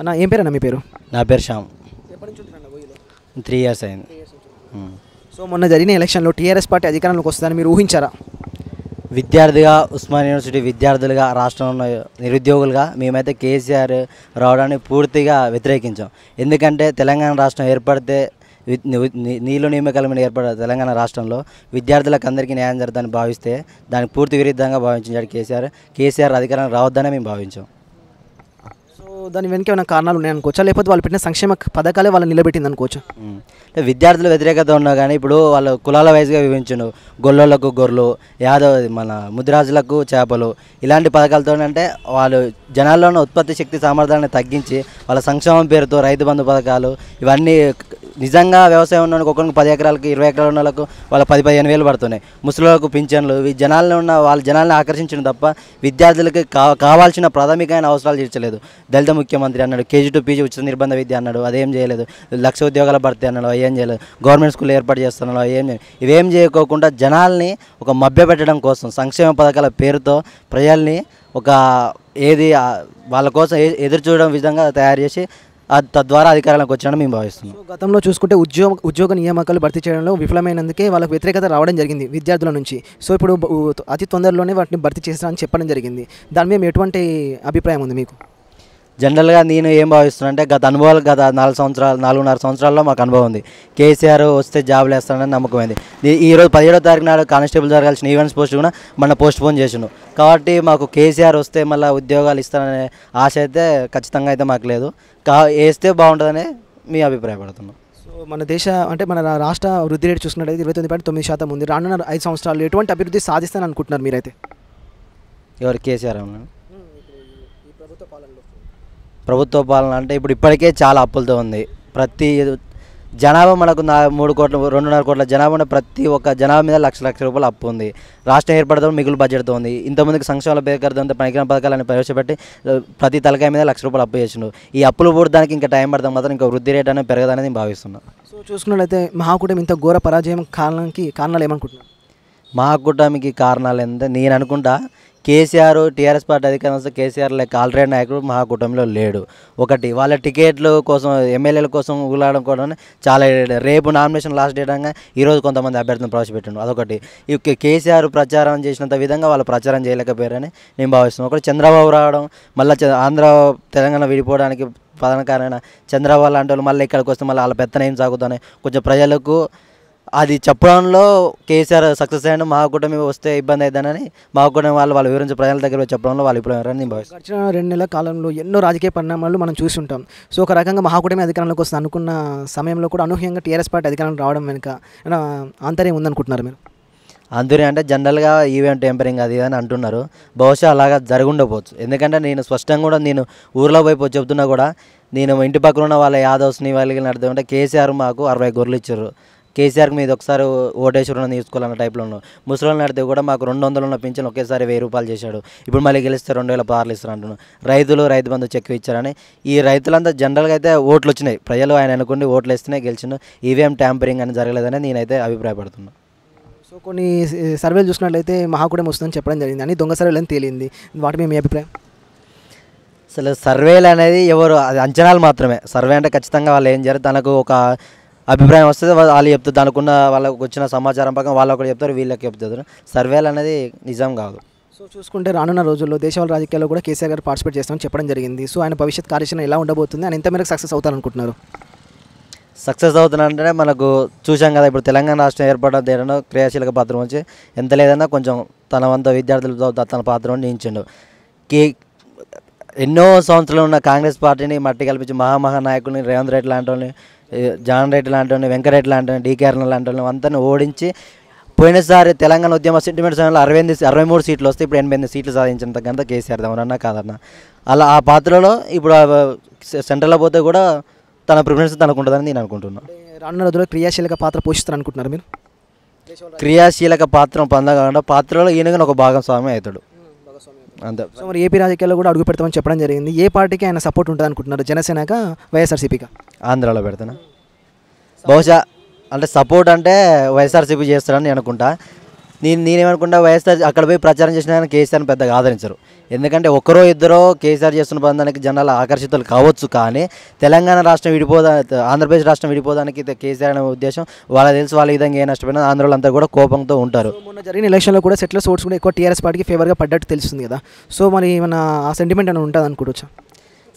అన్న ఏం పేరు అన్న మీ పేరు నా పేరు శ్యామ్ త్రీ ఇయర్స్ అయింది సో మొన్న జరిగిన ఎలక్షన్లో టీఆర్ఎస్ పార్టీ అధికారంలోకి వస్తుందని మీరు ఊహించారా విద్యార్థిగా ఉస్మాన్ యూనివర్సిటీ విద్యార్థులుగా రాష్ట్రంలో నిరుద్యోగులుగా మేమైతే కేసీఆర్ రావడాన్ని పూర్తిగా వ్యతిరేకించాం ఎందుకంటే తెలంగాణ రాష్ట్రం ఏర్పడితే నీళ్ళు నియమకాల మీద ఏర్పడ తెలంగాణ రాష్ట్రంలో విద్యార్థులకు అందరికీ న్యాయం జరుగుతుందని భావిస్తే దానికి పూర్తి విరుద్ధంగా భావించాడు కేసీఆర్ కేసీఆర్ అధికారం రావద్దని మేము భావించాం దాని వెనక ఏమైనా కారణాలు ఉన్నాయనుకోవచ్చా లేకపోతే వాళ్ళు పెట్టిన సంక్షేమ పథకాలే వాళ్ళు నిలబెట్టింది అనుకోవచ్చు విద్యార్థుల వ్యతిరేకత ఉన్నా కానీ ఇప్పుడు వాళ్ళు కులాల వైజ్గా వివరించను గొల్లోళ్ళకు గొర్రెలు యాదవ్ మన ముద్రాజులకు చేపలు ఇలాంటి పథకాలతోనంటే వాళ్ళు జనాల్లోని ఉత్పత్తి శక్తి సామర్థ్యాన్ని తగ్గించి వాళ్ళ సంక్షేమం పేరుతో రైతు బంధు పథకాలు ఇవన్నీ నిజంగా వ్యవసాయం ఉన్న ఒకరికి పది ఎకరాలకి ఇరవై ఎకరాలు ఉన్న వాళ్ళకు వాళ్ళ పది పదిహేను వేలు పడుతున్నాయి ముసలిలకు పింఛన్లు జనాలను ఉన్న వాళ్ళ జనాలను ఆకర్షించడం తప్ప విద్యార్థులకి కావాల్సిన ప్రాథమికమైన అవసరాలు తీర్చలేదు దళిత ముఖ్యమంత్రి అన్నాడు కేజీ టు పీజీ ఉచిత నిర్బంధ విద్య అన్నాడు అదేం చేయలేదు లక్ష ఉద్యోగాల భర్తీ అన్నాడు ఏం చేయలేదు గవర్నమెంట్ స్కూల్ ఏర్పాటు చేస్తున్నాడు ఏం ఇవేం చేయకోకుండా జనాల్ని ఒక మభ్యపెట్టడం కోసం సంక్షేమ పథకాల పేరుతో ప్రజల్ని ఒక ఏది వాళ్ళ కోసం ఎదురు చూడడం విధంగా తయారు చేసి తద్వారా అధికారంలోకి వచ్చాడని మేము భావిస్తున్నాం గతంలో చూసుకుంటే ఉద్యోగ ఉద్యోగ నియామకాలు భర్తీ చేయడంలో విఫలమైనందుకే వాళ్ళకి వ్యతిరేకత రావడం జరిగింది విద్యార్థుల నుంచి సో ఇప్పుడు అతి తొందరలోనే వాటిని భర్తీ చేస్తారని చెప్పడం జరిగింది దాని మీద ఎటువంటి అభిప్రాయం ఉంది మీకు జనరల్గా నేను ఏం భావిస్తున్నా అంటే గత అనుభవాలు గత నాలుగు సంవత్సరాలు నాలుగున్నర సంవత్సరాల్లో మాకు అనుభవం ఉంది కేసీఆర్ వస్తే జాబులు వేస్తానని నమ్మకం అయింది ఈరోజు పదిహేడో తారీఖు నాడు కానిస్టేబుల్ జరగాల్సిన ఈవెంట్స్ పోస్ట్ కూడా మన పోస్ట్ పోన్ చేసిండు కాబట్టి మాకు కేసీఆర్ వస్తే మళ్ళీ ఉద్యోగాలు ఇస్తాననే ఆశ అయితే ఖచ్చితంగా అయితే మాకు లేదు కా వేస్తే బాగుంటుందని మీ అభిప్రాయపడుతున్నాం సో మన దేశ అంటే మన రాష్ట్ర వృద్ధి రేటు చూసుకున్నట్టయితే ఇరవై తొమ్మిది పాయింట్ తొమ్మిది శాతం ఉంది రానున్న ఐదు సంవత్సరాలు ఎటువంటి అభివృద్ధి సాధిస్తాను అనుకుంటున్నారు మీరైతే ఎవరు కేసీఆర్ అవును ప్రభుత్వ పాలనలో ప్రభుత్వ పాలన అంటే ఇప్పుడు ఇప్పటికే చాలా అప్పులతో ఉంది ప్రతి జనాభా మనకు మూడు కోట్ల రెండున్నర కోట్ల జనాభా ప్రతి ఒక్క జనాభా మీద లక్ష లక్ష రూపాయలు అప్పు ఉంది రాష్ట్రం ఏర్పడడం మిగులు బడ్జెట్తో ఉంది ఇంతమందికి సంక్షేమ పేరుకరదంతో పనికిరాని పథకాలను ప్రవేశపెట్టి ప్రతి తలకాయ మీద లక్ష రూపాయలు అప్పు చేసిండు ఈ అప్పులు పూడడానికి ఇంకా టైం పడతాం మాత్రం ఇంకా వృద్ధి రేట్ అనేది పెరగదనేది నేను భావిస్తున్నాను సో చూసుకున్నట్లయితే మహాకూటమి ఇంత ఘోర పరాజయం కారణానికి కారణాలు ఏమనుకుంటున్నాను మహాకూటమికి కారణాలు ఏంటంటే నేను అనుకుంటా కేసీఆర్ టీఆర్ఎస్ పార్టీ అధికారం వస్తే కేసీఆర్ లెక్క ఆల్రెడీ నాయకుడు మా కుటుంబంలో లేడు ఒకటి వాళ్ళ టికెట్లు కోసం ఎమ్మెల్యేల కోసం ఊగలాడడం కూడా చాలా రేపు నామినేషన్ లాస్ట్ డేట్ అనగా ఈరోజు కొంతమంది అభ్యర్థులను ప్రవేశపెట్టిండు అదొకటి ఈ కేసీఆర్ ప్రచారం చేసినంత విధంగా వాళ్ళు ప్రచారం చేయలేకపోయారని నేను భావిస్తున్నాను ఒకటి చంద్రబాబు రావడం మళ్ళీ ఆంధ్ర తెలంగాణ విడిపోవడానికి ప్రధాన కారణమైన చంద్రబాబు లాంటి వాళ్ళు మళ్ళీ ఇక్కడికి వస్తే మళ్ళీ వాళ్ళ పెత్తన ఏం సాగుతున్నాయి కొంచెం ప్రజలకు అది చెప్పడంలో కేసీఆర్ సక్సెస్ అయ్యాడు మహాకూటమి వస్తే ఇబ్బంది అవుతుందని మహాకూటమి వాళ్ళు వాళ్ళు వివరించి ప్రజల దగ్గర చెప్పడంలో వాళ్ళు ఇప్పుడు నేను భావిస్తాను గడిచిన రెండు నెలల కాలంలో ఎన్నో రాజకీయ పరిణామాలు మనం చూసి ఉంటాం సో ఒక రకంగా మహాకూటమి అధికారంలోకి వస్తుంది అనుకున్న సమయంలో కూడా అనూహ్యంగా టీఆర్ఎస్ పార్టీ అధికారంలో రావడం వెనుక ఆంతర్యం ఉందనుకుంటున్నారు మీరు ఆంతర్యం అంటే జనరల్గా ఈవెంట్ టెంపరింగ్ అది అని అంటున్నారు బహుశా అలాగా ఉండకపోవచ్చు ఎందుకంటే నేను స్పష్టంగా కూడా నేను ఊర్లో పోయి చెప్తున్నా కూడా నేను ఇంటి పక్కన ఉన్న వాళ్ళ యాదవ్స్ని వాళ్ళకి నడుతుంటే కేసీఆర్ మాకు అరవై గొర్రెలు ఇచ్చారు కేసీఆర్ మీద ఒకసారి ఓటేసి రుణం తీసుకోవాలన్న టైప్లో ఉన్నాడు ముసలిం నడితే కూడా మాకు రెండు వందలు ఉన్న పింఛన్ ఒకేసారి వెయ్యి రూపాయలు చేశాడు ఇప్పుడు మళ్ళీ గెలిస్తే రెండు వేల పదార్లు ఇస్తారు రైతులు రైతు బంధు చెక్ ఇచ్చారని ఈ రైతులంతా జనరల్గా అయితే ఓట్లు వచ్చినాయి ప్రజలు ఆయన అనుకుంటే ఓట్లు వేస్తేనే గెలిచిండు ఈవీఎం ట్యాంపరింగ్ అని జరగలేదని నేనైతే అభిప్రాయపడుతున్నాను సో కొన్ని సర్వేలు చూసినట్లయితే మహాకూడెం వస్తుందని చెప్పడం జరిగింది అని దొంగ సర్వేలు అని తేలింది వాటి మీ అభిప్రాయం అసలు సర్వేలు అనేది ఎవరు అది అంచనాలు మాత్రమే సర్వే అంటే ఖచ్చితంగా వాళ్ళు ఏం చేయాలి తనకు ఒక అభిప్రాయం వస్తుంది వాళ్ళు చెప్తారు దానికి ఉన్న వాళ్ళకి వచ్చిన సమాచారం పక్కన వాళ్ళు ఒకటి చెప్తారు వీళ్ళకి చెప్తారు సర్వేలు అనేది నిజం కాదు సో చూసుకుంటే రానున్న రోజుల్లో దేశవాళ రాజకీయాల్లో కూడా కేసీఆర్ గారు పార్టిసిపేట్ చేస్తామని చెప్పడం జరిగింది సో ఆయన భవిష్యత్ కార్యాచరణ ఎలా ఉండబోతుంది ఆయన ఎంతమేరకు సక్సెస్ అవుతారనుకుంటున్నారు సక్సెస్ అవుతున్నారంటే మనకు చూసాం కదా ఇప్పుడు తెలంగాణ రాష్ట్రం ఏర్పడడం దేనో క్రియాశీలక పాత్ర వచ్చి ఎంత లేదన్నా కొంచెం తన వంత విద్యార్థులతో తన పాత్రను నియించండు కే ఎన్నో సంవత్సరాలు ఉన్న కాంగ్రెస్ పార్టీని మట్టి కల్పించి నాయకుడిని రేవంత్ రెడ్డి లాంటి వాళ్ళని జాన్ రెడ్డి లాంటి వాళ్ళని వెంకరెడ్డి లాంటి వాళ్ళని డీకేఆర్ఎన్ లాంటి వాళ్ళని ఓడించి పోయినసారి తెలంగాణ ఉద్యమ సెంటిమెంట్ సమయంలో అరవై ఎనిమిది అరవై మూడు సీట్లు వస్తే ఇప్పుడు ఎనభై ఎనిమిది సీట్లు సాధించినంత గంట కేసీఆర్ దమనన్నా కాదన్న అలా ఆ పాత్రలో ఇప్పుడు సెంట్రల్లో పోతే కూడా తన ప్రిఫరెన్స్ తనకుంటుందని నేను అనుకుంటున్నాను రానున్న రోజుల్లో క్రియాశీలక పాత్ర పోషిస్తారు అనుకుంటున్నారు మీరు క్రియాశీలక పాత్ర పొందగా పాత్రలో ఈయనగా ఒక భాగస్వామి అవుతాడు అంతే సో మరి ఏపీ రాజకీయాలు కూడా అడుగు పెడతామని చెప్పడం జరిగింది ఏ పార్టీకి ఆయన సపోర్ట్ ఉంటుంది అనుకుంటున్నారు జనసేనక వైఎస్ఆర్సీపీగా ఆంధ్రాలో పెడతాను బహుశా అంటే సపోర్ట్ అంటే వైఎస్ఆర్సీపీ చేస్తారని అనుకుంటా నేను నేనేమనుకుంటా వైఎస్ఆర్ అక్కడ పోయి ప్రచారం చేసిన కేసీఆర్ని పెద్దగా ఆదరించరు ఎందుకంటే ఒకరో ఇద్దరో కేసీఆర్ చేస్తున్న బంధానికి జనాలు ఆకర్షితులు కావచ్చు కానీ తెలంగాణ రాష్ట్రం విడిపోదా ఆంధ్రప్రదేశ్ రాష్ట్రం విడిపోదానికి కేసీఆర్ అనే ఉద్దేశం వాళ్ళకి తెలిసి వాళ్ళ విధంగా ఏ నష్టపోయినా ఆంధ్రలంతా కూడా కోపంతో ఉంటారు మొన్న జరిగిన ఎలక్షన్లో కూడా సెట్లర్స్ ఓట్స్ కూడా ఎక్కువ టీఆర్ఎస్ పార్టీకి ఫేవర్గా పడ్డట్టు తెలుస్తుంది కదా సో మరి మన సెంటిమెంట్ అని ఉంటుంది అనుకోవచ్చు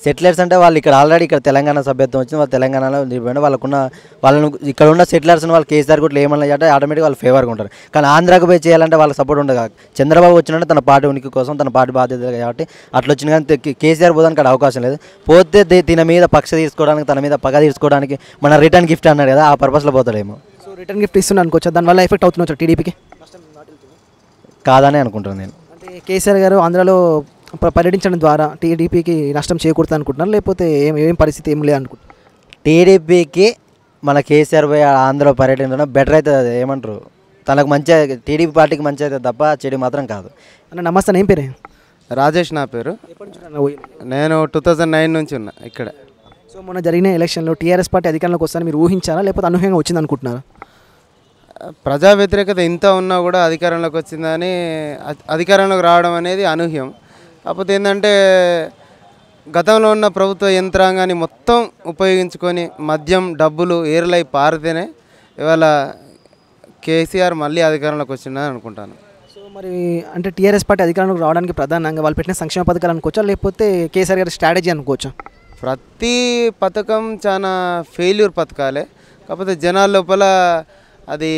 సెటిలర్స్ అంటే వాళ్ళు ఇక్కడ ఆల్రెడీ ఇక్కడ తెలంగాణ సభ్యత్వం వచ్చింది వాళ్ళు తెలంగాణలో నిలబడి వాళ్ళకున్న వాళ్ళను ఇక్కడ ఉన్న సెటిలర్స్ వాళ్ళు కేసీఆర్ కూడా ఏమన్నా అంటే ఆటోమేటిక్గా వాళ్ళు ఫేవర్గా ఉంటారు కానీ ఆంధ్రాకు పోయి చేయాలంటే వాళ్ళ సపోర్ట్ ఉండదు చంద్రబాబు వచ్చినట్టు తన పార్టీ ఉనికి కోసం తన పార్టీ బాధ్యత కాబట్టి అట్లా వచ్చిన కానీ కేసీఆర్ పోదానికి అక్కడ అవకాశం లేదు పోతే దీని మీద పక్ష తీసుకోవడానికి తన మీద పగ తీసుకోవడానికి మన రిటర్న్ గిఫ్ట్ అన్నారు కదా ఆ పర్పస్లో పోతాడేమో సో రిటర్న్ గిఫ్ట్ ఇస్తున్నాను అనుకోవచ్చు దానివల్ల ఎఫెక్ట్ అవుతుండొచ్చు టీడీపీకి కాదనే అనుకుంటున్నాను నేను కేసీఆర్ గారు ఆంధ్రాలో పర్యటించడం ద్వారా టీడీపీకి నష్టం చేకూరుతా అనుకుంటున్నారు లేకపోతే ఏం ఏం పరిస్థితి ఏం లేదు అనుకుంటున్నారు టీడీపీకి మన కేసీఆర్ పోయి ఆంధ్రలో పర్యటించడం బెటర్ అవుతుంది అది ఏమంటారు తనకు మంచి టీడీపీ పార్టీకి మంచి అవుతుంది తప్ప చెడు మాత్రం కాదు అన్న నమస్తే ఏం పేరు రాజేష్ నా పేరు నేను టూ థౌజండ్ నైన్ నుంచి ఉన్నా ఇక్కడ సో మొన్న జరిగిన ఎలక్షన్లో టీఆర్ఎస్ పార్టీ అధికారంలోకి వస్తాను మీరు ఊహించారా లేకపోతే అనూహ్యంగా వచ్చింది అనుకుంటున్నారా ప్రజా వ్యతిరేకత ఇంత ఉన్నా కూడా అధికారంలోకి వచ్చిందని అధికారంలోకి రావడం అనేది అనూహ్యం కాకపోతే ఏంటంటే గతంలో ఉన్న ప్రభుత్వ యంత్రాంగాన్ని మొత్తం ఉపయోగించుకొని మద్యం డబ్బులు ఏర్లై పారితేనే ఇవాళ కేసీఆర్ మళ్ళీ అధికారంలోకి వచ్చిందని అనుకుంటాను సో మరి అంటే టీఆర్ఎస్ పార్టీ అధికారంలోకి రావడానికి ప్రధానంగా వాళ్ళు పెట్టిన సంక్షేమ పథకాలు అనుకోవచ్చా లేకపోతే కేసీఆర్ గారి స్ట్రాటజీ అనుకోవచ్చా ప్రతి పథకం చాలా ఫెయిల్యూర్ పథకాలే కాకపోతే జనాల లోపల అది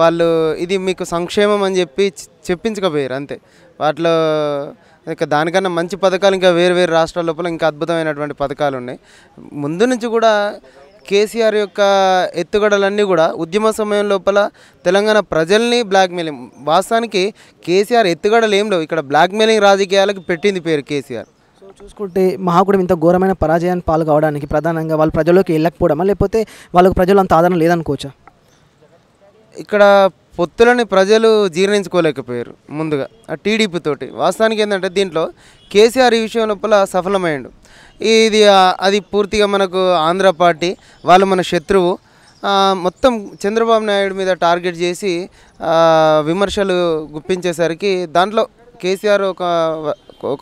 వాళ్ళు ఇది మీకు సంక్షేమం అని చెప్పి చెప్పించకపోయారు అంతే వాటిలో ఇక దానికన్నా మంచి పథకాలు ఇంకా వేరు వేరు రాష్ట్రాల లోపల ఇంకా అద్భుతమైనటువంటి పథకాలు ఉన్నాయి ముందు నుంచి కూడా కేసీఆర్ యొక్క ఎత్తుగడలన్నీ కూడా ఉద్యమ సమయం లోపల తెలంగాణ ప్రజల్ని బ్లాక్మెయిలింగ్ వాస్తవానికి కేసీఆర్ ఎత్తుగడలు ఏం లేవు ఇక్కడ బ్లాక్మెయిలింగ్ రాజకీయాలకు పెట్టింది పేరు కేసీఆర్ చూసుకుంటే కూడా ఇంత ఘోరమైన పరాజయాన్ని పాలు కావడానికి ప్రధానంగా వాళ్ళు ప్రజల్లోకి వెళ్ళకపోవడమా లేకపోతే వాళ్ళకు ప్రజలు అంత ఆదరణ లేదనుకోవచ్చా ఇక్కడ పొత్తులని ప్రజలు జీర్ణించుకోలేకపోయారు ముందుగా ఆ తోటి వాస్తవానికి ఏంటంటే దీంట్లో కేసీఆర్ ఈ విషయం లోపల సఫలమయ్యాడు ఇది అది పూర్తిగా మనకు ఆంధ్ర పార్టీ వాళ్ళు మన శత్రువు మొత్తం చంద్రబాబు నాయుడు మీద టార్గెట్ చేసి విమర్శలు గుప్పించేసరికి దాంట్లో కేసీఆర్ ఒక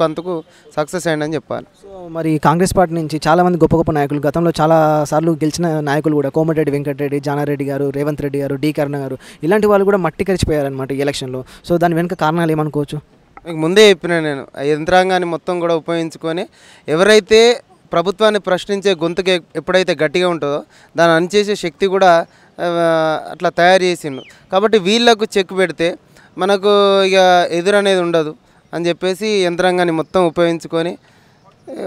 కొంతకు సక్సెస్ అయ్యండి అని చెప్పాలి సో మరి కాంగ్రెస్ పార్టీ నుంచి చాలామంది గొప్ప గొప్ప నాయకులు గతంలో చాలా సార్లు గెలిచిన నాయకులు కూడా కోమటిరెడ్డి వెంకటరెడ్డి జానారెడ్డి గారు రేవంత్ రెడ్డి గారు డి కరుణ గారు ఇలాంటి వాళ్ళు కూడా మట్టి కరిచిపోయారనమాట ఈ ఎలక్షన్లో సో దాని వెనుక కారణాలు ఏమనుకోవచ్చు మీకు ముందే చెప్పినా నేను యంత్రాంగాన్ని మొత్తం కూడా ఉపయోగించుకొని ఎవరైతే ప్రభుత్వాన్ని ప్రశ్నించే గొంతుకి ఎప్పుడైతే గట్టిగా ఉంటుందో దాన్ని అనిచేసే శక్తి కూడా అట్లా తయారు చేసిండు కాబట్టి వీళ్ళకు చెక్ పెడితే మనకు ఇక ఎదురనేది ఉండదు అని చెప్పేసి యంత్రాంగాన్ని మొత్తం ఉపయోగించుకొని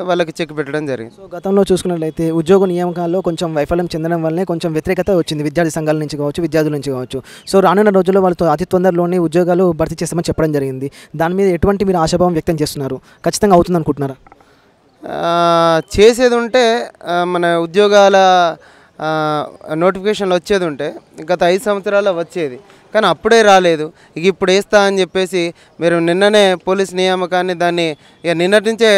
వాళ్ళకి చెక్ పెట్టడం జరిగింది సో గతంలో చూసుకున్నట్లయితే ఉద్యోగ నియామకాల్లో కొంచెం వైఫల్యం చెందడం వల్లనే కొంచెం వ్యతిరేకత వచ్చింది విద్యార్థి సంఘాల నుంచి కావచ్చు విద్యార్థుల నుంచి కావచ్చు సో రానున్న రోజుల్లో వాళ్ళతో అతి తొందరలోనే ఉద్యోగాలు భర్తీ చేస్తామని చెప్పడం జరిగింది దాని మీద ఎటువంటి మీరు ఆశాభావం వ్యక్తం చేస్తున్నారు ఖచ్చితంగా అవుతుంది అనుకుంటున్నారా చేసేది ఉంటే మన ఉద్యోగాల నోటిఫికేషన్లు వచ్చేది ఉంటే గత ఐదు సంవత్సరాల వచ్చేది కానీ అప్పుడే రాలేదు ఇక ఇప్పుడు వేస్తా అని చెప్పేసి మీరు నిన్ననే పోలీస్ నియామకాన్ని దాన్ని ఇక నిన్నటి నుంచే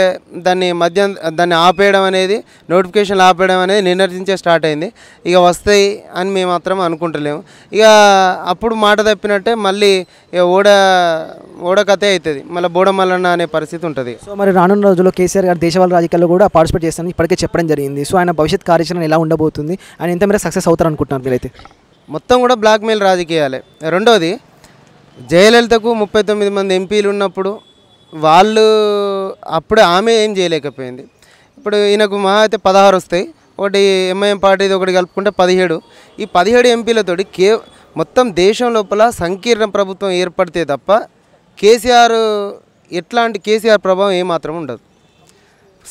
దాన్ని మధ్య దాన్ని ఆపేయడం అనేది నోటిఫికేషన్లు ఆపేయడం అనేది నిన్నటి నుంచే స్టార్ట్ అయింది ఇక వస్తాయి అని మేము మాత్రం అనుకుంటలేము ఇక అప్పుడు మాట తప్పినట్టే మళ్ళీ ఓడ ఓడ కథే అవుతుంది మళ్ళీ బోడమల్లన్న అనే పరిస్థితి ఉంటుంది సో మరి రానున్న రోజుల్లో కేసీఆర్ గారు దేశవాళ రాజకీయాల్లో కూడా పార్టిసిపేట్ చేస్తాను ఇప్పటికే చెప్పడం జరిగింది సో ఆయన భవిష్యత్ కార్యాచరణ ఎలా ఉండబోతుంది ఆయన ఎంత మీరు సక్సెస్ అవుతారనుకుంటున్నారు అనుకుంటున్నారు మీరైతే మొత్తం కూడా బ్లాక్మెయిల్ రాజకీయాలే రెండోది జయలలితకు ముప్పై తొమ్మిది మంది ఎంపీలు ఉన్నప్పుడు వాళ్ళు అప్పుడే ఆమె ఏం చేయలేకపోయింది ఇప్పుడు ఈయనకు మహా అయితే పదహారు వస్తాయి ఒకటి ఎంఐఎం పార్టీ ఒకటి కలుపుకుంటే పదిహేడు ఈ పదిహేడు ఎంపీలతోటి కే మొత్తం దేశం లోపల సంకీర్ణ ప్రభుత్వం ఏర్పడితే తప్ప కేసీఆర్ ఎట్లాంటి కేసీఆర్ ప్రభావం ఏమాత్రం ఉండదు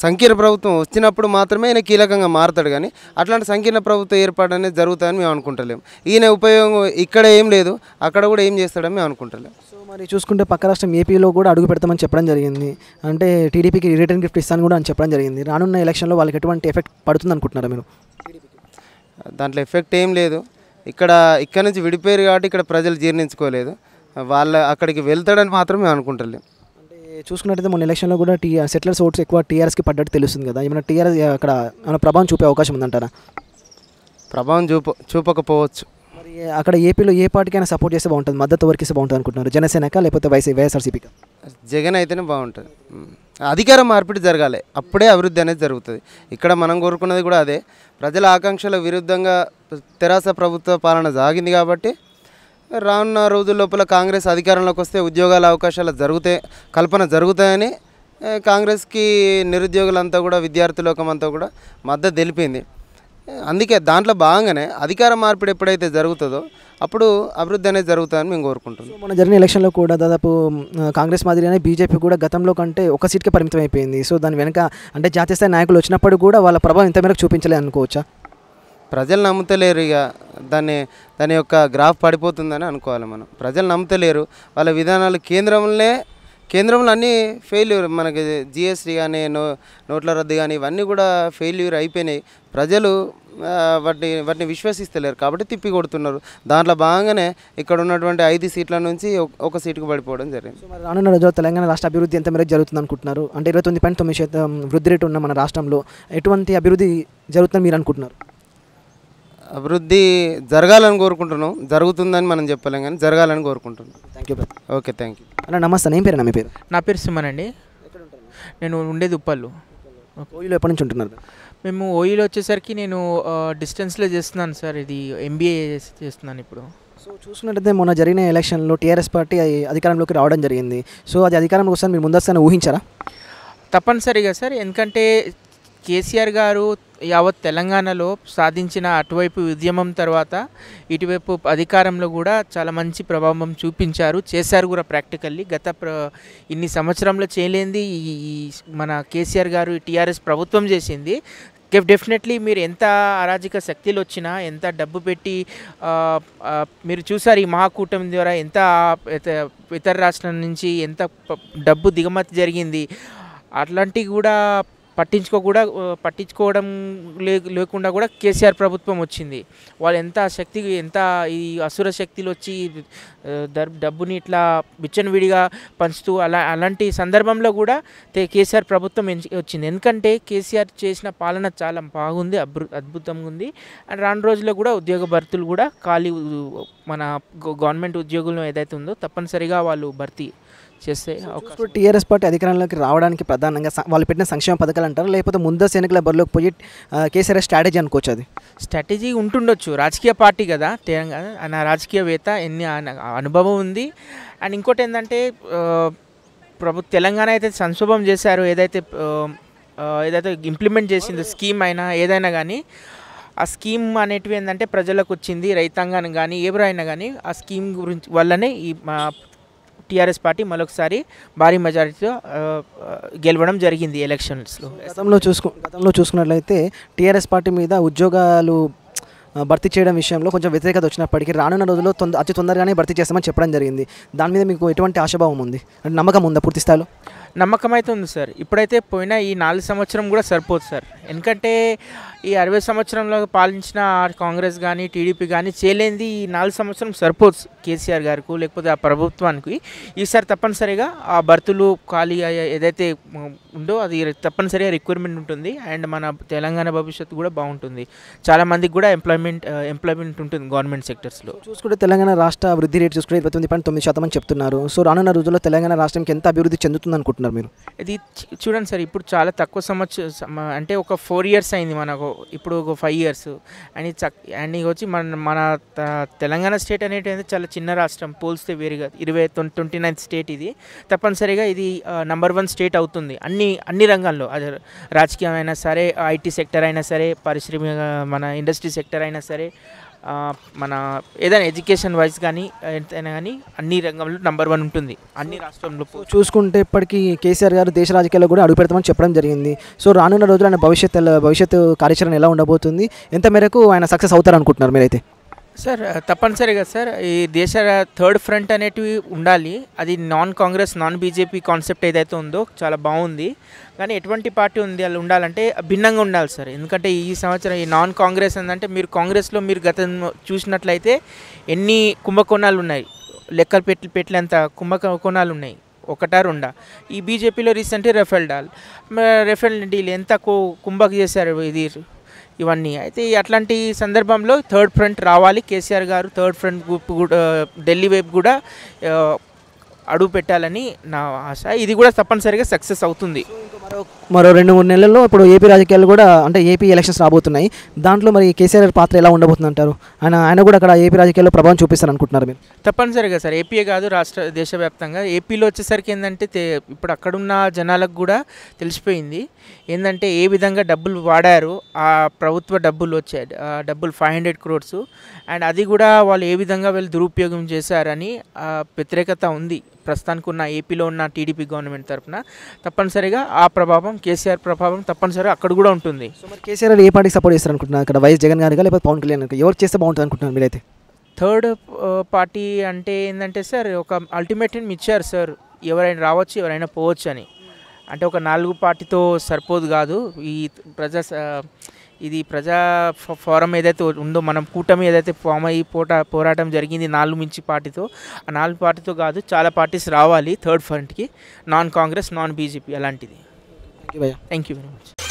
సంకీర్ణ ప్రభుత్వం వచ్చినప్పుడు మాత్రమే ఆయన కీలకంగా మారుతాడు కానీ అట్లాంటి సంకీర్ణ ప్రభుత్వం ఏర్పాటు అనేది జరుగుతుందని మేము అనుకుంటలేము ఈయన ఉపయోగం ఇక్కడ ఏం లేదు అక్కడ కూడా ఏం చేస్తాడని మేము అనుకుంటలేము సో మరి చూసుకుంటే పక్క రాష్ట్రం ఏపీలో కూడా అడుగు పెడతామని చెప్పడం జరిగింది అంటే టీడీపీకి రిటర్న్ గిఫ్ట్ ఇస్తాను కూడా అని చెప్పడం జరిగింది రానున్న ఎలక్షన్లో వాళ్ళకి ఎటువంటి ఎఫెక్ట్ పడుతుంది అనుకుంటున్నారా మీరు దాంట్లో ఎఫెక్ట్ ఏం లేదు ఇక్కడ ఇక్కడ నుంచి విడిపోయారు కాబట్టి ఇక్కడ ప్రజలు జీర్ణించుకోలేదు వాళ్ళ అక్కడికి వెళ్తాడని మాత్రం మేము అనుకుంటలేము చూసుకున్నట్టయితే మొన్న ఎలక్షన్లో కూడా టీ సెటిలర్స్ ఓట్స్ ఎక్కువ టీఆర్ఎస్కి పడ్డట్టు తెలుస్తుంది కదా ఏమైనా టీఆర్ఎస్ అక్కడ ఏమైనా ప్రభావం చూపే అవకాశం ఉందంటారా ప్రభావం చూప చూపకపోవచ్చు మరి అక్కడ ఏపీలో ఏ పార్టీకైనా సపోర్ట్ చేస్తే బాగుంటుంది మద్దతు ఎవరికి ఇస్తే బాగుంటుంది అనుకుంటున్నారు జనసేనక లేకపోతే వైసీ వైఎస్ఆర్సీపీకి జగన్ అయితేనే బాగుంటుంది అధికార మార్పిడి జరగాలి అప్పుడే అభివృద్ధి అనేది జరుగుతుంది ఇక్కడ మనం కోరుకున్నది కూడా అదే ప్రజల ఆకాంక్షల విరుద్ధంగా తెరాస ప్రభుత్వ పాలన సాగింది కాబట్టి రానున్న రోజుల లోపల కాంగ్రెస్ అధికారంలోకి వస్తే ఉద్యోగాల అవకాశాలు జరుగుతాయి కల్పన జరుగుతాయని కాంగ్రెస్కి నిరుద్యోగులంతా కూడా అంతా కూడా మద్దతు తెలిపింది అందుకే దాంట్లో భాగంగానే అధికార మార్పిడి ఎప్పుడైతే జరుగుతుందో అప్పుడు అభివృద్ధి అనేది జరుగుతుందని మేము కోరుకుంటున్నాం మన జరిగిన ఎలక్షన్లో కూడా దాదాపు కాంగ్రెస్ మాదిరిగానే బీజేపీ కూడా గతంలో కంటే ఒక సీట్కే పరిమితం అయిపోయింది సో దాని వెనక అంటే జాతీయ స్థాయి నాయకులు వచ్చినప్పుడు కూడా వాళ్ళ ప్రభావం ఇంత మేరకు చూపించలే అనుకోవచ్చా ప్రజలు నమ్ముతలేరు ఇక దాన్ని దాని యొక్క గ్రాఫ్ పడిపోతుందని అనుకోవాలి మనం ప్రజలు నమ్ముతలేరు వాళ్ళ విధానాలు కేంద్రంలో కేంద్రంలో అన్నీ ఫెయిల్యూర్ మనకి జిఎస్టీ కానీ నో నోట్ల రద్దు కానీ ఇవన్నీ కూడా ఫెయిల్యూర్ అయిపోయినాయి ప్రజలు వాటిని వాటిని విశ్వసిస్తలేరు కాబట్టి తిప్పి కొడుతున్నారు దాంట్లో భాగంగానే ఇక్కడ ఉన్నటువంటి ఐదు సీట్ల నుంచి ఒక సీటుకు పడిపోవడం జరిగింది రానున్న రోజుల్లో తెలంగాణ రాష్ట్ర అభివృద్ధి ఎంత మేరకు జరుగుతుంది అనుకుంటున్నారు అంటే ఇరవై తొమ్మిది పాయింట్ తొమ్మిది శాతం వృద్ధి రేటు ఉన్న మన రాష్ట్రంలో ఎటువంటి అభివృద్ధి జరుగుతుందని మీరు అనుకుంటున్నారు అభివృద్ధి జరగాలని కోరుకుంటున్నాం జరుగుతుందని మనం చెప్పలేం కానీ జరగాలని కోరుకుంటున్నాం thank you okay thank you అన్న నమస్తే నేను పేరు నా పేరు నా పేరు సుమన్ అండి నేను ఉండేది ఉప్పల్లు ఓయిలో ఎప్పటి నుంచి ఉంటున్నారు మేము ఓయిలో వచ్చేసరికి నేను డిస్టెన్స్లో చేస్తున్నాను సార్ ఇది ఎంబీఏ చేస్తున్నాను ఇప్పుడు సో చూసుకున్నట్టయితే మొన్న జరిగిన ఎలక్షన్లో టీఆర్ఎస్ పార్టీ అధికారంలోకి రావడం జరిగింది సో అది అధికారంలోకి వస్తాను మీరు ముందస్తుగానే ఊహించారా తప్పనిసరిగా సార్ ఎందుకంటే కేసీఆర్ గారు యావత్ తెలంగాణలో సాధించిన అటువైపు ఉద్యమం తర్వాత ఇటువైపు అధికారంలో కూడా చాలా మంచి ప్రభావం చూపించారు చేశారు కూడా ప్రాక్టికల్లీ గత ప్ర ఇన్ని సంవత్సరంలో చేయలేంది ఈ మన కేసీఆర్ గారు టీఆర్ఎస్ ప్రభుత్వం చేసింది డెఫినెట్లీ మీరు ఎంత అరాజక శక్తులు వచ్చినా ఎంత డబ్బు పెట్టి మీరు చూసారు ఈ మహాకూటమి ద్వారా ఎంత ఇతర రాష్ట్రం నుంచి ఎంత డబ్బు దిగుమతి జరిగింది అట్లాంటివి కూడా పట్టించుకో కూడా పట్టించుకోవడం లేకుండా కూడా కేసీఆర్ ప్రభుత్వం వచ్చింది వాళ్ళు ఎంత శక్తి ఎంత ఈ అసుర శక్తులు వచ్చి డబ్బుని ఇట్లా విడిగా పంచుతూ అలా అలాంటి సందర్భంలో కూడా కేసీఆర్ ప్రభుత్వం వచ్చింది ఎందుకంటే కేసీఆర్ చేసిన పాలన చాలా బాగుంది అద్భుతంగా ఉంది అండ్ రాను రోజుల్లో కూడా ఉద్యోగ భర్తలు కూడా ఖాళీ మన గవర్నమెంట్ ఉద్యోగులు ఏదైతే ఉందో తప్పనిసరిగా వాళ్ళు భర్తీ చేస్తే టీఆర్ఎస్ పార్టీ అధికారంలోకి రావడానికి ప్రధానంగా వాళ్ళు పెట్టిన సంక్షేమ పథకాలు అంటారు లేకపోతే ముందస్తు ఎన్నికల బరిలోకి పోయి కేసీఆర్ స్ట్రాటజీ అనుకోవచ్చు అది స్ట్రాటజీ ఉంటుండొచ్చు రాజకీయ పార్టీ కదా తెలంగాణ నా రాజకీయవేత్త ఎన్ని అనుభవం ఉంది అండ్ ఇంకోటి ఏంటంటే ప్రభు తెలంగాణ అయితే సంక్షోభం చేశారు ఏదైతే ఏదైతే ఇంప్లిమెంట్ చేసిందో స్కీమ్ అయినా ఏదైనా కానీ ఆ స్కీమ్ అనేటివి ఏంటంటే ప్రజలకు వచ్చింది రైతాంగాన్ని కానీ ఎవరైనా కానీ ఆ స్కీమ్ గురించి వల్లనే ఈ మా టీఆర్ఎస్ పార్టీ మరొకసారి భారీ మెజారిటీతో గెలవడం జరిగింది ఎలక్షన్స్లో గతంలో చూసుకు గతంలో చూసుకున్నట్లయితే టీఆర్ఎస్ పార్టీ మీద ఉద్యోగాలు భర్తీ చేయడం విషయంలో కొంచెం వ్యతిరేకత వచ్చినప్పటికీ రానున్న రోజుల్లో తొందర అతి తొందరగానే భర్తీ చేస్తామని చెప్పడం జరిగింది దాని మీద మీకు ఎటువంటి ఆశాభావం ఉంది నమ్మకం ఉందా పూర్తి స్థాయిలో నమ్మకం అయితే ఉంది సార్ ఇప్పుడైతే పోయిన ఈ నాలుగు సంవత్సరం కూడా సరిపోదు సార్ ఎందుకంటే ఈ అరవై సంవత్సరంలో పాలించిన కాంగ్రెస్ కానీ టీడీపీ కానీ చేయలేనిది ఈ నాలుగు సంవత్సరం సరిపోదు కేసీఆర్ గారికి లేకపోతే ఆ ప్రభుత్వానికి ఈసారి తప్పనిసరిగా ఆ భర్తులు ఖాళీ అయ్యే ఏదైతే ఉందో అది తప్పనిసరిగా రిక్వైర్మెంట్ ఉంటుంది అండ్ మన తెలంగాణ భవిష్యత్తు కూడా బాగుంటుంది చాలామందికి కూడా ఎంప్లాయ్మెంట్ ఎంప్లాయ్మెంట్ uh, ఉంటుంది గవర్నమెంట్ సెక్టర్స్లో చూసుకుంటే తెలంగాణ రాష్ట్ర అభివృద్ధి రేటు చూసుకుంటే ఇరవై తొమ్మిది పాయింట్ తొమ్మిది శాతం అని చెప్తున్నారు సో రానున్న రోజుల్లో తెలంగాణ రాష్ట్రంకి ఎంత అభివృద్ధి చెందుతుంది అనుకుంటున్నారు అనుకుంటున్నారు మీరు ఇది చూడండి సార్ ఇప్పుడు చాలా తక్కువ సంవత్సరం అంటే ఒక ఫోర్ ఇయర్స్ అయింది మనకు ఇప్పుడు ఒక ఫైవ్ ఇయర్స్ అండ్ చక్ అండ్ ఇక వచ్చి మన మన తెలంగాణ స్టేట్ అనేటువంటి చాలా చిన్న రాష్ట్రం పోల్స్తే వేరుగా ఇరవై ట్వంటీ నైన్త్ స్టేట్ ఇది తప్పనిసరిగా ఇది నంబర్ వన్ స్టేట్ అవుతుంది అన్ని అన్ని రంగాల్లో అది రాజకీయం అయినా సరే ఐటీ సెక్టర్ అయినా సరే పరిశ్రమ మన ఇండస్ట్రీ సెక్టర్ అయినా సరే మన ఏదైనా ఎడ్యుకేషన్ వైజ్ కానీ ఎంతైనా కానీ అన్ని రంగంలో నంబర్ వన్ ఉంటుంది అన్ని రాష్ట్రంలో చూసుకుంటే ఇప్పటికీ కేసీఆర్ గారు దేశ రాజకీయాల్లో కూడా అడుగు పెడతామని చెప్పడం జరిగింది సో రానున్న రోజులు ఆయన భవిష్యత్ భవిష్యత్తు కార్యాచరణ ఎలా ఉండబోతుంది ఎంత మేరకు ఆయన సక్సెస్ అవుతారు అనుకుంటున్నారు మీరైతే సార్ తప్పనిసరిగా సార్ ఈ దేశ థర్డ్ ఫ్రంట్ అనేటివి ఉండాలి అది non Congress non BJP concept ఏదైతే ఉందో చాలా బాగుంది కానీ ఎటువంటి పార్టీ ఉంది అలా ఉండాలంటే భిన్నంగా ఉండాలి సార్ ఎందుకంటే ఈ సంవత్సరం ఈ నాన్ కాంగ్రెస్ ఏంటంటే మీరు కాంగ్రెస్లో మీరు గత చూసినట్లయితే ఎన్ని కుంభకోణాలు ఉన్నాయి లెక్కలు పెట్టి పెట్టలేంత కుంభకోణాలు ఉన్నాయి ఒకటా రెండా ఈ బీజేపీలో రీసెంట్గా రెఫెల్ డాల్ రెఫెల్ డీల్ ఎంత కుంభకు చేశారు ఇది ఇవన్నీ అయితే అట్లాంటి సందర్భంలో థర్డ్ ఫ్రంట్ రావాలి కేసీఆర్ గారు థర్డ్ ఫ్రంట్ గ్రూప్ కూడా ఢిల్లీ వైపు కూడా అడుగు పెట్టాలని నా ఆశ ఇది కూడా తప్పనిసరిగా సక్సెస్ అవుతుంది మరో రెండు మూడు నెలల్లో ఇప్పుడు ఏపీ రాజకీయాలు కూడా అంటే ఏపీ ఎలక్షన్స్ రాబోతున్నాయి దాంట్లో మరి కేసీఆర్ పాత్ర ఎలా ఉండబోతుంది అంటారు ఆయన ఆయన కూడా అక్కడ ఏపీ రాజకీయాల్లో ప్రభావం చూపిస్తారు అనుకుంటున్నారు మీరు తప్పనిసరిగా సార్ ఏపీ కాదు రాష్ట్ర దేశవ్యాప్తంగా ఏపీలో వచ్చేసరికి ఏంటంటే ఇప్పుడు అక్కడున్న జనాలకు కూడా తెలిసిపోయింది ఏంటంటే ఏ విధంగా డబ్బులు వాడారు ఆ ప్రభుత్వ డబ్బులు వచ్చే డబ్బులు ఫైవ్ హండ్రెడ్ క్రోర్స్ అండ్ అది కూడా వాళ్ళు ఏ విధంగా వీళ్ళు దురుపయోగం చేశారని వ్యతిరేకత ఉంది ప్రస్తుతానికి ఉన్న ఏపీలో ఉన్న టీడీపీ గవర్నమెంట్ తరఫున తప్పనిసరిగా ఆ ప్రభావం కేసీఆర్ ప్రభావం తప్పనిసరిగా అక్కడ కూడా ఉంటుంది సో మరి కేసీఆర్ ఏ పార్టీకి సపోర్ట్ చేస్తారు అనుకుంటున్నారు అక్కడ వైఎస్ జగన్ గారిగా లేకపోతే పవన్ కళ్యాణ్ గారు ఎవరు చేస్తే బాగుంటుంది అనుకుంటున్నారు మీరైతే థర్డ్ పార్టీ అంటే ఏంటంటే సార్ ఒక అల్టిమేటం ఇచ్చారు సార్ ఎవరైనా రావచ్చు ఎవరైనా పోవచ్చు అని అంటే ఒక నాలుగు పార్టీతో సరిపోదు కాదు ఈ ప్రజా ఇది ప్రజా ఫోరం ఏదైతే ఉందో మనం కూటమి ఏదైతే ఫామ్ అయ్యి పోటా పోరాటం జరిగింది నాలుగు మించి పార్టీతో ఆ నాలుగు పార్టీతో కాదు చాలా పార్టీస్ రావాలి థర్డ్ ఫ్రంట్కి నాన్ కాంగ్రెస్ నాన్ బీజేపీ అలాంటిది థ్యాంక్ యూ వెరీ మచ్